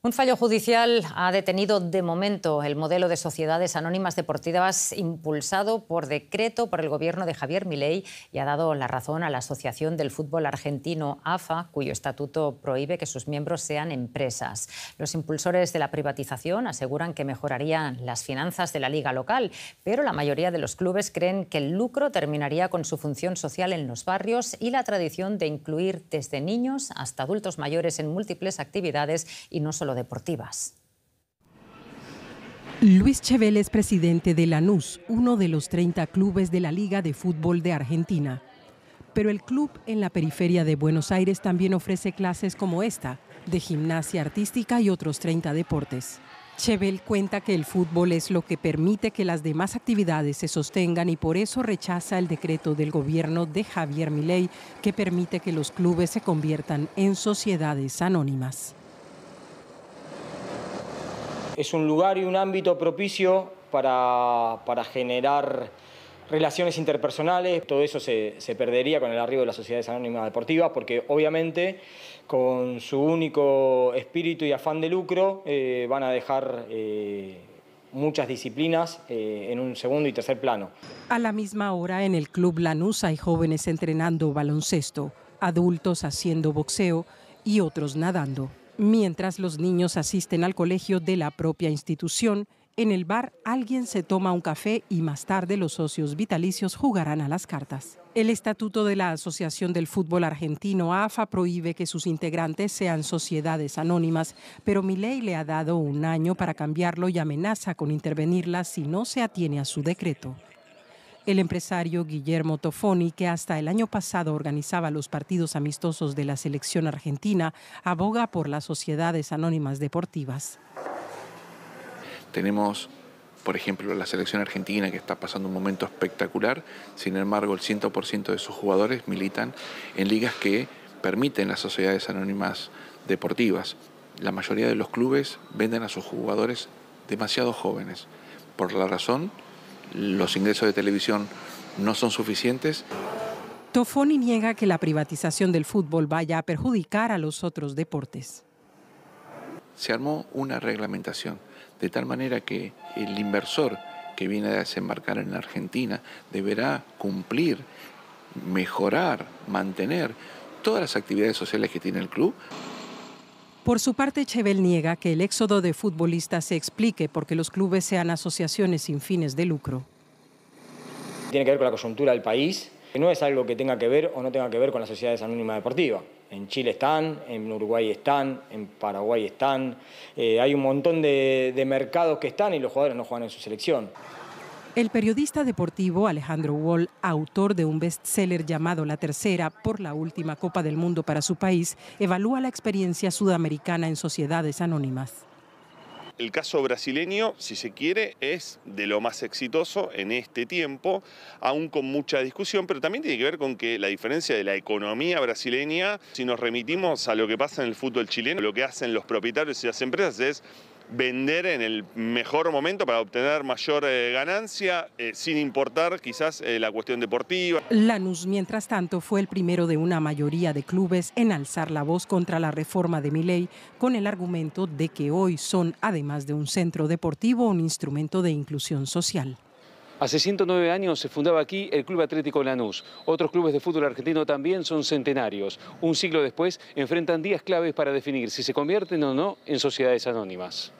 Un fallo judicial ha detenido de momento el modelo de sociedades anónimas deportivas impulsado por decreto por el gobierno de Javier Milei y ha dado la razón a la Asociación del Fútbol Argentino AFA, cuyo estatuto prohíbe que sus miembros sean empresas. Los impulsores de la privatización aseguran que mejorarían las finanzas de la liga local, pero la mayoría de los clubes creen que el lucro terminaría con su función social en los barrios y la tradición de incluir desde niños hasta adultos mayores en múltiples actividades y no solo deportivas. Luis Chevel es presidente de Lanús, uno de los 30 clubes de la Liga de Fútbol de Argentina. Pero el club en la periferia de Buenos Aires también ofrece clases como esta, de gimnasia artística y otros 30 deportes. Chevel cuenta que el fútbol es lo que permite que las demás actividades se sostengan y por eso rechaza el decreto del gobierno de Javier Milei que permite que los clubes se conviertan en sociedades anónimas. Es un lugar y un ámbito propicio para, generar relaciones interpersonales, todo eso se, perdería con el arribo de las sociedades anónimas deportivas, porque obviamente con su único espíritu y afán de lucro eh, van a dejar eh, muchas disciplinas eh, en un segundo y tercer plano. A la misma hora en el Club Lanús hay jóvenes entrenando baloncesto, adultos haciendo boxeo y otros nadando. Mientras los niños asisten al colegio de la propia institución, en el bar alguien se toma un café y más tarde los socios vitalicios jugarán a las cartas. El estatuto de la Asociación del Fútbol Argentino AFA prohíbe que sus integrantes sean sociedades anónimas, pero Miley le ha dado un año para cambiarlo y amenaza con intervenirla si no se atiene a su decreto. El empresario Guillermo Tofoni, que hasta el año pasado organizaba los partidos amistosos de la selección argentina, aboga por las sociedades anónimas deportivas. Tenemos por ejemplo, la selección argentina que está pasando un momento espectacular, sin embargo el 100% de sus jugadores militan en ligas que permiten las sociedades anónimas deportivas. La mayoría de los clubes venden a sus jugadores demasiado jóvenes, por la razón los ingresos de televisión no son suficientes. Tofoni niega que la privatización del fútbol vaya a perjudicar a los otros deportes. Se armó una reglamentación, de tal manera que el inversor que viene a desembarcar en Argentina deberá cumplir, mejorar, mantener todas las actividades sociales que tiene el club. Por su parte, Chebel niega que el éxodo de futbolistas se explique porque los clubes sean asociaciones sin fines de lucro. Tiene que ver con la coyuntura del país, no es algo que tenga que ver o no tenga que ver con las sociedades anónimas deportivas. En Chile están, en Uruguay están, en Paraguay están, eh, hay un montón de mercados que están y los jugadores no juegan en su selección. El periodista deportivo Alejandro Wall, autor de un bestseller llamado La Tercera por la última Copa del Mundo para su país, evalúa la experiencia sudamericana en sociedades anónimas. El caso brasileño, si se quiere, es de lo más exitoso en este tiempo, aún con mucha discusión, pero también tiene que ver con que la diferencia de la economía brasileña, si nos remitimos a lo que pasa en el fútbol chileno, lo que hacen los propietarios y las empresas es vender en el mejor momento para obtener mayor eh, ganancia, eh, sin importar quizás eh, la cuestión deportiva. Lanús, mientras tanto, fue el primero de una mayoría de clubes en alzar la voz contra la reforma de Miley, con el argumento de que hoy son, además de un centro deportivo, un instrumento de inclusión social. Hace 109 años se fundaba aquí el Club Atlético Lanús. Otros clubes de fútbol argentino también son centenarios. Un siglo después enfrentan días claves para definir si se convierten o no en sociedades anónimas.